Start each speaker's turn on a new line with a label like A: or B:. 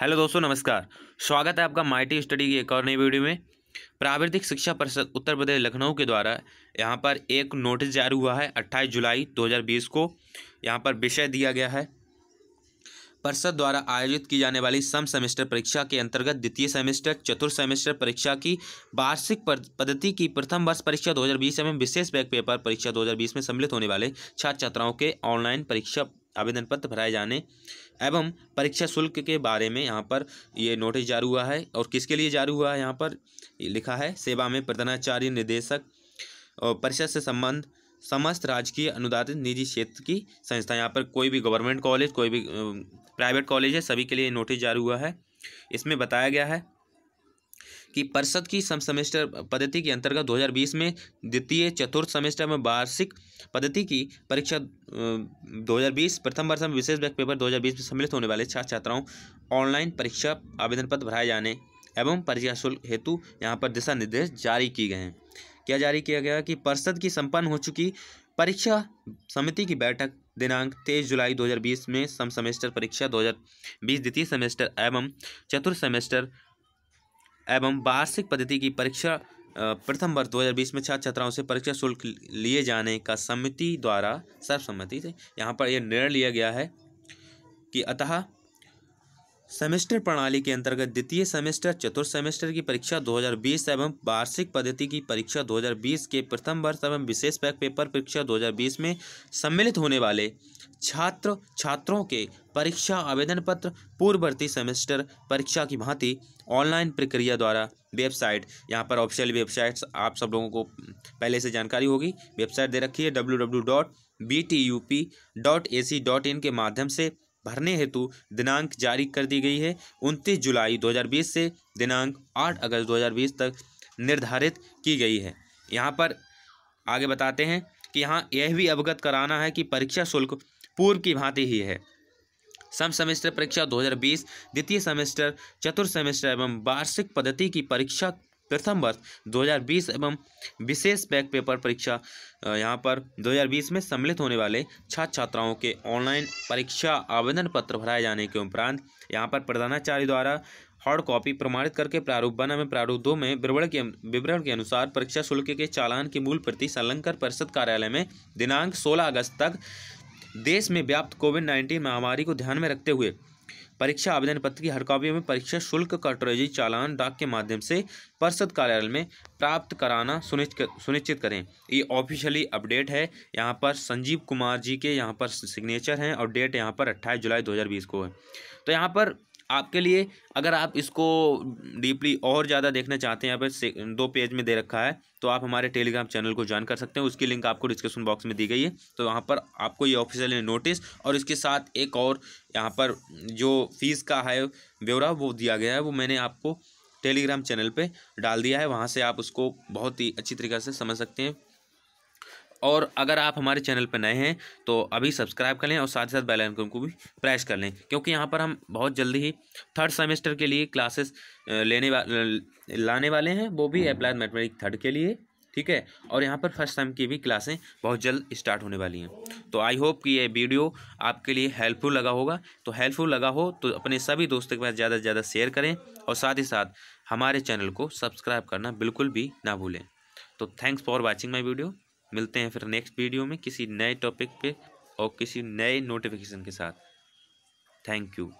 A: hello दोस्तों नमस्कार स्वागत है आपका माइटी स्टडी की एक और नई वीडियो में प्राविधिक शिक्षा परिषद उत्तर प्रदेश लखनऊ के द्वारा यहाँ पर एक नोटिस जारी हुआ है 28 जुलाई 2020 को यहाँ पर विषय दिया गया है परिषद द्वारा आयोजित की जाने वाली सम सेमेस्टर परीक्षा के अंतर्गत द्वितीय सेमेस्टर चतुर्थ सेमेस्टर परीक्षा की वार्षिक पद्धति की प्रथम वर्ष परीक्षा 2020 में विशेष बैक पेपर परीक्षा 2020 में सम्मिलित होने वाले छात्र छात्राओं के ऑनलाइन परीक्षा आवेदन पत्र भराए जाने एवं परीक्षा शुल्क के बारे में यहाँ पर ये नोटिस जारी हुआ है और किसके लिए जारी हुआ है यहाँ पर लिखा है सेवा में प्रधानाचार्य निदेशक और परिषद से संबंध समस्त राजकीय अनुदानित निजी क्षेत्र की संस्था यहाँ पर कोई भी गवर्नमेंट कॉलेज कोई भी प्राइवेट कॉलेज है सभी के लिए नोटिस जारी हुआ है इसमें बताया गया है कि परिषद की सम सेमेस्टर पद्धति के अंतर्गत 2020 में द्वितीय चतुर्थ सेमेस्टर में वार्षिक पद्धति की परीक्षा 2020 प्रथम वर्ष में विशेष बैक पेपर 2020 में सम्मिलित होने वाले छात्र छात्राओं ऑनलाइन परीक्षा आवेदन पत्र भराए जाने एवं परीक्षा शुल्क हेतु यहाँ पर दिशा निर्देश जारी किए गए हैं क्या जारी किया गया कि परिषद की संपन्न हो चुकी परीक्षा समिति की बैठक दिनांक तेईस जुलाई 2020 में सम सेमेस्टर परीक्षा 2020 द्वितीय सेमेस्टर एवं चतुर्थ सेमेस्टर एवं वार्षिक पद्धति की परीक्षा प्रथम वर्ष 2020 में छात्र छात्राओं से परीक्षा शुल्क लिए जाने का समिति द्वारा सर्वसम्मति से यहाँ पर यह निर्णय लिया गया है कि अतः सेमेस्टर प्रणाली के अंतर्गत द्वितीय सेमेस्टर चतुर्थ सेमेस्टर की परीक्षा 2020 एवं वार्षिक पद्धति की परीक्षा 2020 के प्रथम वर्ष एवं विशेष पैक पेपर परीक्षा 2020 में सम्मिलित होने वाले छात्र छात्रों के परीक्षा आवेदन पत्र पूर्ववर्ती सेमेस्टर परीक्षा की भांति ऑनलाइन प्रक्रिया द्वारा वेबसाइट यहाँ पर ऑफिशियल वेबसाइट्स आप सब लोगों को पहले से जानकारी होगी वेबसाइट दे रखी है W W dot B T U P dot A C dot in के माध्यम से भरने हेतु दिनांक जारी कर दी गई है उनतीस जुलाई 2020 से दिनांक 8 अगस्त 2020 तक निर्धारित की गई है यहाँ पर आगे बताते हैं कि यहाँ यह भी अवगत कराना है कि परीक्षा शुल्क पूर्व की भांति ही है सम सेमेस्टर परीक्षा 2020 द्वितीय सेमेस्टर चतुर्थ सेमेस्टर एवं वार्षिक पद्धति की परीक्षा प्रथम वर्ष 2020 एवं विशेष बैक पेपर परीक्षा यहाँ पर 2020 में सम्मिलित होने वाले छात्र छात्राओं के ऑनलाइन परीक्षा आवेदन पत्र भराए जाने के उपरांत यहाँ पर प्रधानाचार्य द्वारा हार्ड कॉपी प्रमाणित करके प्रारूप वन एवं प्रारूप दो में विवरण के विवरण के अनुसार परीक्षा शुल्क के चालान की मूल प्रति संलंकर परिषद कार्यालय में दिनांक सोलह अगस्त तक देश में व्याप्त कोविड नाइन्टीन महामारी को ध्यान में रखते हुए परीक्षा आवेदन पत्र की हर कॉपी में परीक्षा शुल्क का चालान डाक के माध्यम से परिषद कार्यालय में प्राप्त कराना सुनिश्चित सुनिश्चित करें ये ऑफिशियली अपडेट है यहाँ पर संजीव कुमार जी के यहाँ पर सिग्नेचर हैं और डेट यहाँ पर अट्ठाईस जुलाई 2020 को है तो यहाँ पर आपके लिए अगर आप इसको डीपली और ज़्यादा देखना चाहते हैं यहाँ पर दो पेज में दे रखा है तो आप हमारे टेलीग्राम चैनल को ज्वाइन कर सकते हैं उसकी लिंक आपको डिस्क्रिप्शन बॉक्स में दी गई है तो वहाँ पर आपको ये ऑफिशियल नोटिस और इसके साथ एक और यहाँ पर जो फीस का है ब्यौरा वो दिया गया है वो मैंने आपको टेलीग्राम चैनल पर डाल दिया है वहाँ से आप उसको बहुत ही अच्छी तरीके से समझ सकते हैं और अगर आप हमारे चैनल पर नए हैं तो अभी सब्सक्राइब कर लें और साथ ही साथ बेल आइकन को भी प्रेस कर लें क्योंकि यहाँ पर हम बहुत जल्दी ही थर्ड सेमेस्टर के लिए क्लासेस लेने वा लाने वाले हैं वो भी अप्लाइड मैथमेटिक थर्ड के लिए ठीक है और यहाँ पर फर्स्ट टाइम की भी क्लासें बहुत जल्द स्टार्ट होने वाली हैं तो आई होप कि ये वीडियो आपके लिए हेल्पफुल लगा होगा तो हेल्पफुल लगा हो तो अपने सभी दोस्तों के पास ज़्यादा से ज़्यादा शेयर करें और साथ ही साथ हमारे चैनल को सब्सक्राइब करना बिल्कुल भी ना भूलें तो thanks for watching my video मिलते हैं फिर नेक्स्ट वीडियो में किसी नए टॉपिक पे और किसी नए नोटिफिकेशन के साथ थैंक यू